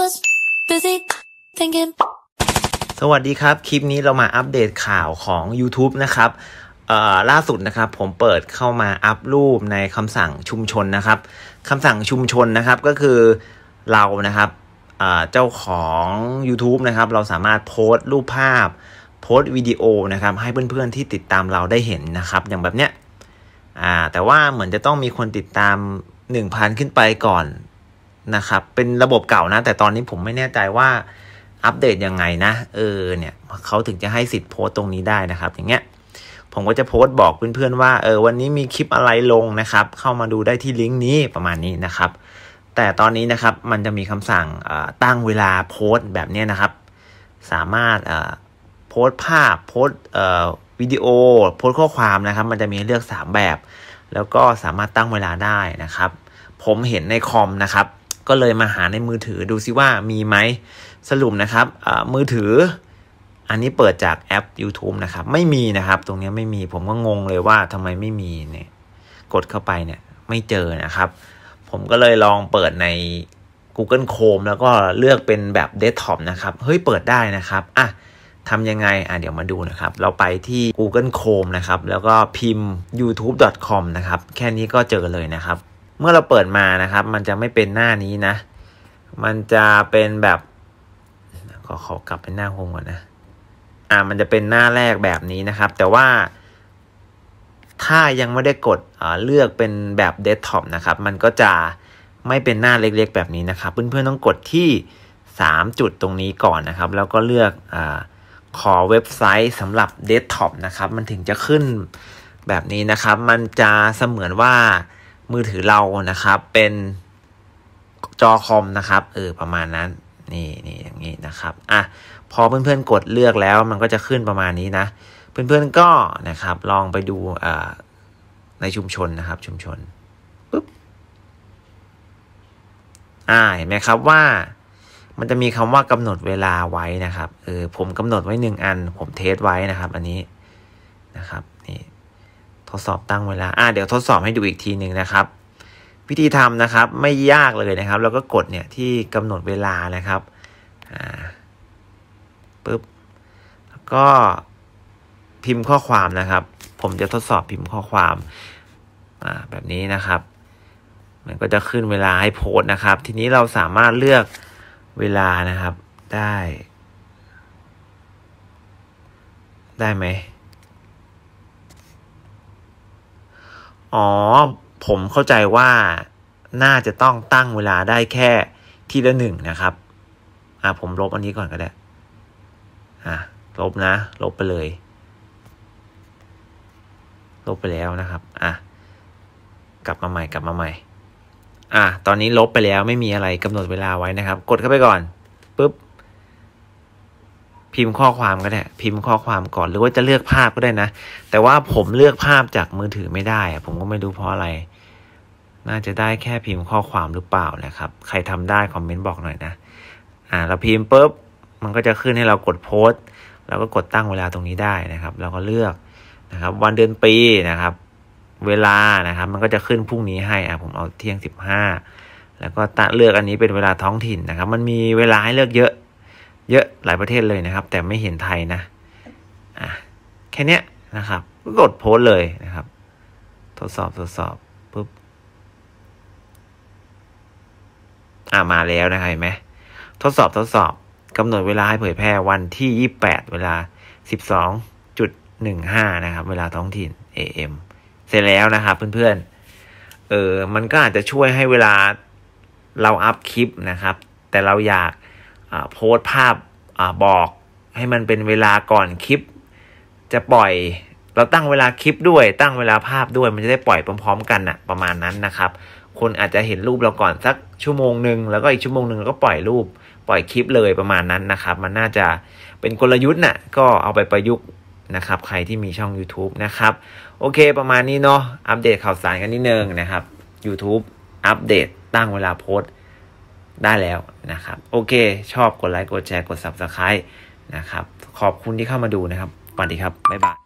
was busy thinking สวัสดีครับ คลิปนี้เรามาอัปเดตข่าวของ YouTube นะครับ ล่าสุดนะครับผมเปิดเข้ามาอัพรูปในคำสั่งชุมชนนะครับ คำสั่งชุมชนนะครับก็คือเรานะครับเจ้าของ YouTube นะครับ เราสามารถโพสต์รูปภาพ โพสต์วิดีโอนะครับให้เพื่อนๆ ที่ติดตามเราได้เห็นนะครับ อย่างแบบเนี้ยแต่ว่าเหมือนจะต้องมีคนติดตาม 1,000 ขึ้นไปก่อนนะครับเป็นระบบเก่านะ แต่ตอนนี้ผมไม่แน่ใจว่าอัปเดตยังไงนะเออเนี่ยเขาถึงจะให้สิทธิ์โพสต์ตรงนี้ได้นะครับ อย่างเงี้ยผมก็จะโพสต์บอกเพื่อนๆว่าเออวันนี้มีคลิปอะไรลงนะครับ เข้ามาดูได้ที่ลิงก์นี้ประมาณนี้นะครับ แต่ตอนนี้นะครับมันจะมีคำสั่งตั้งเวลาโพสต์แบบนี้นะครับ สามารถโพสต์ภาพโพสต์วิดีโอ โพสต์ข้อความนะครับ มันจะมีเลือก3แบบแล้วก็สามารถตั้งเวลาได้นะครับ ผมเห็นในคอมนะครับก็เลยมาหาในมือถือดูซิว่ามีไหมสรุปนะครับมือถืออันนี้เปิดจากแอป YouTube นะครับ ไม่มีนะครับ ตรงนี้ไม่มีผมก็งงเลยว่าทำไมไม่มีเนี่ยกดเข้าไปเนี่ย ไม่เจอนะครับ ผมก็เลยลองเปิดใน Google Chrome แล้วก็เลือกเป็นแบบเดสก์ท็อปนะครับเฮ้ยเปิดได้นะครับอ่ะทำยังไงอ่ะเดี๋ยวมาดูนะครับ เราไปที่ Google Chrome นะครับ แล้วก็พิมพ์ youtube.com นะครับ แค่นี้ก็เจอเลยนะครับเมื่อเราเปิดมานะครับ มันจะไม่เป็นหน้านี้นะ มันจะเป็นแบบ ขอขอกลับไปหน้าโฮมก่อนนะอ่ามันจะเป็นหน้าแรกแบบนี้นะครับ แต่ว่า ถ้ายังไม่ได้กดเลือกเป็นแบบเดสก์ท็อปนะครับ มันก็จะไม่เป็นหน้าเล็กๆแบบนี้นะครับเพื่อนๆต้องกดที่ 3 จุดตรงนี้ก่อนนะครับแล้วก็เลือกอขอเว็บไซต์สำหรับเดสก์ท็อปนะครับ มันถึงจะขึ้นแบบนี้นะครับ มันจะเสมือนว่ามือถือเรานะครับ เป็นจอคอมนะครับเออประมาณนั้น นี่นี่อย่างนี้นะครับ อ่ะพอเพื่อน ๆ กดเลือกแล้ว มันก็จะขึ้นประมาณนี้นะ เพื่อนๆก็นะครับ ลองไปดูในชุมชนนะครับ ชุมชนปุ๊บอ่าเห็นไหมครับว่ามันจะมีคำว่ากำหนดเวลาไว้นะครับเออผมกำหนดไว้หนึ่งอัน ผมเทสไว้นะครับ อันนี้นะครับ นี่ทดสอบตั้งเวลา อ่า เดี๋ยวทดสอบให้ดูอีกทีหนึ่งนะครับ วิธีทำนะครับ ไม่ยากเลยนะครับ แล้วก็กดเนี่ยที่กำหนดเวลานะครับ อ่า ปึ๊บแล้วก็พิมพ์ข้อความนะครับ ผมจะทดสอบพิมพ์ข้อความ อ่า แบบนี้นะครับ มันก็จะขึ้นเวลาให้โพสนะครับ ทีนี้เราสามารถเลือกเวลานะครับได้ ได้ไหมอ๋อผมเข้าใจว่าน่าจะต้องตั้งเวลาได้แค่ทีละหนึ่งนะครับอ่าผมลบอันนี้ก่อนก็ได้ อ่าลบนะ ลบไปเลย ลบไปแล้วนะครับอ่ะกลับมาใหม่กลับมาใหม่อ่ะตอนนี้ลบไปแล้วไม่มีอะไรกำหนดเวลาไว้นะครับ กดเข้าไปก่อนปุ๊บพิมพ์ข้อความก็ได้ พิมพ์ข้อความก่อนหรือว่าจะเลือกภาพก็ได้นะ แต่ว่าผมเลือกภาพจากมือถือไม่ได้ผมก็ไม่รู้เพราะอะไร น่าจะได้แค่พิมพ์ข้อความหรือเปล่านะครับ ใครทำได้คอมเมนต์บอกหน่อยนะ อ่าเราพิมพ์ปุ๊บมันก็จะขึ้นให้เรากดโพสต์เราก็กดตั้งเวลาตรงนี้ได้นะครับ เราก็เลือกนะครับ วันเดือนปีนะครับ เวลานะครับ มันก็จะขึ้นพรุ่งนี้ให้อ่าผมเอาเที่ยงสิบห้า แล้วก็เลือกอันนี้เป็นเวลาท้องถิ่นนะครับ มันมีเวลาให้เลือกเยอะหลายประเทศเลยนะครับ แต่ไม่เห็นไทยนะอ่ะแค่นี้นะครับก็กดโพสเลยนะครับ ทดสอบทดสอบปุ๊บอ่ามาแล้วนะครับเห็นไหมทดสอบทดสอบกำหนดเวลาให้เผยแพร่วันที่ยี่แปดเวลาสสิบองจุดหนะครับ เวลาท้องถิ่น AM เสร็จแล้วนะครับเพื่อนๆเออมันก็อาจจะช่วยให้เวลาเราอัพคลิปนะครับ แต่เราอยากโพสภาพอบอกให้มันเป็นเวลาก่อนคลิปจะปล่อยเราตั้งเวลาคลิปด้วยตั้งเวลาภาพด้วยมันจะได้ปล่อยพร้อม ๆ กันนะประมาณนั้นนะครับ คนอาจจะเห็นรูปเราก่อนสักชั่วโมงหนึ่งแล้วก็อีกชั่วโมงหนึ่งก็ปล่อยรูปปล่อยคลิปเลยประมาณนั้นนะครับ มันน่าจะเป็นกลยุทธ์นะ่ะก็เอาไปประยุกต์นะครับใครที่มีช่อง YouTube นะครับ โอเคประมาณนี้เนาะอัปเดตข่าวสารกันนิดนึงนะครับ YouTube อัปเดต ตั้งเวลาโพสต์ได้แล้วนะครับ โอเค ชอบกดไลค์กดแชร์กด Subscribe นะครับ ขอบคุณที่เข้ามาดูนะครับ สวัสดีครับ บ๊ายบาย